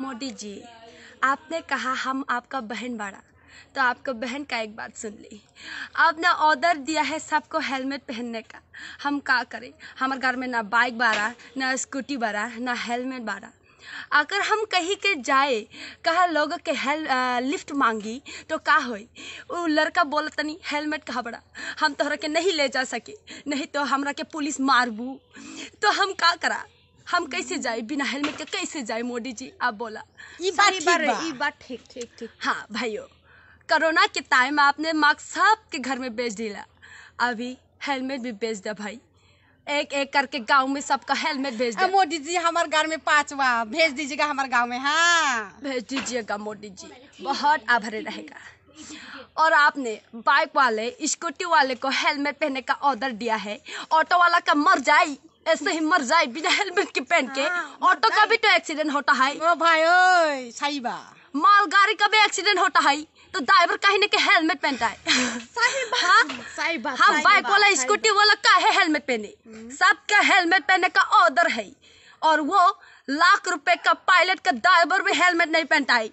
मोदी जी आपने कहा हम आपका बहन बाड़ा तो आपको बहन का एक बात सुन ली आपने ऑर्डर दिया है सबको हेलमेट पहनने का हम का करें हमारे घर में ना बाइक बारा ना स्कूटी बारा ना हेलमेट बारा अगर हम कहीं के जाए कहा लोगों के हेल आ, लिफ्ट मांगी तो का हो वो लड़का बोला तनी हेलमेट कहा बड़ा हम तोहरा के नहीं ले जा सके नहीं तो हमरा के पुलिस मारबू तो हम का करा हम कैसे जाए बिना हेलमेट के कैसे जाए मोदी जी आप बोला बात ठीक ठीक ठीक हाँ भाइयों कोरोना के टाइम आपने मास्क सबके घर में बेच दिला अभी हेलमेट भी बेच दे भाई एक एक करके गांव में सबका हेलमेट भेज दे मोदी जी हमारे घर में पांचवा भेज दीजिएगा हमारे गांव में हाँ भेज दीजिएगा मोदी जी बहुत आभारी रहेगा और आपने बाइक वाले स्कूटी वाले को हेलमेट पहनने का ऑर्डर दिया है ऑटो वाला का मर जाए ऐसे ही मर जाए बिना हेलमेट के पहन के हाँ, ऑटो का भी तो एक्सीडेंट होता है ओ भाई ओए साहिबा मालगाड़ी का भी एक्सीडेंट होता है तो ड्राइवर कहीं ना कहीं हेलमेट पहनता है बात हम हाँ? हाँ, बाइक वाला स्कूटी वाला का है हेलमेट पहने हम्म। सबका हेलमेट पहनने का ऑर्डर है और वो लाख रुपए का पायलट का ड्राइवर भी हेलमेट नहीं पहनता है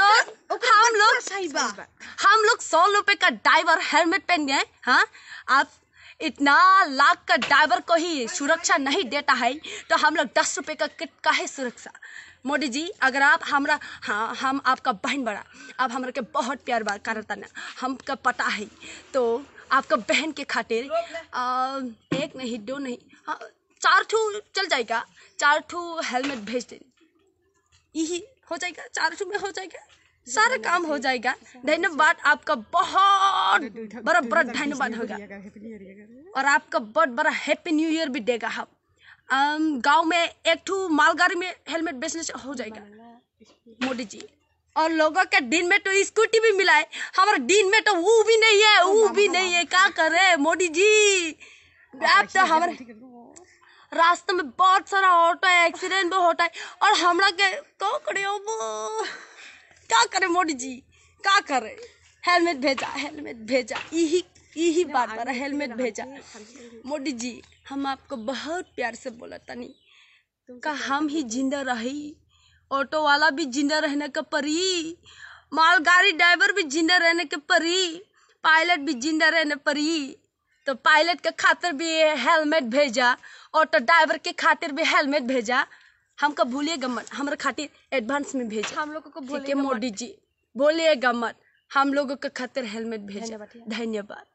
तो हम लोग हम लोग सौ रुपए का ड्राइवर हेलमेट पहन गए हाँ आप इतना लाख का ड्राइवर को ही सुरक्षा नहीं देता है तो हम लोग दस रुपये का किट का है सुरक्षा मोदी जी अगर आप हमारा हाँ हम आपका बहन बड़ा आप हमारे के बहुत प्यार बार करता ना हमका पता है तो आपका बहन के खातिर एक नहीं दो नहीं हाँ चार ठू चल जाएगा चार ठू हेलमेट भेज दें यही हो जाएगा चार ठू में हो जाएगा सारा काम हो जाएगा धन्यवाद आपका बहुत बड़ा बड़ा धन्यवाद होगा और आपका बहुत बड़ा हैप्पी न्यू ईयर भी देगा हम हाँ। गांव में एक ठू मालगाड़ी में हेलमेट बेचने से हो जाएगा मोदी जी और लोगों के दिन में तो स्कूटी भी मिला है हमारे दिन में तो वो भी नहीं है वो भी नहीं है क्या कर रहे मोदी जी आप तो हमारे रास्ते में बहुत सारा ऑटो एक्सीडेंट भी होता है और हमारा के तो करे क्या करे मोदी जी क्या करे हेलमेट भेजा हेलमेट भेजा यही यही बात पर हेलमेट भेजा मोदी जी हम आपको बहुत प्यार से बोला तनी का हम ही जिंदा रही ऑटो वाला भी जिंदा रहने के परी मालगाड़ी ड्राइवर भी जिंदा रहने के परी पायलट भी जिंदा रहने परी तो पायलट के खातिर भी हेलमेट भेजा ऑटो ड्राइवर के खातिर भी हेलमेट भेजा हमका भूलिए गम्मन हमारे खातिर एडवांस में भेज हम लोग को भूलिए मोदी जी बोलिए गम्मन हम लोगों के खातिर हेलमेट भेज धन्यवाद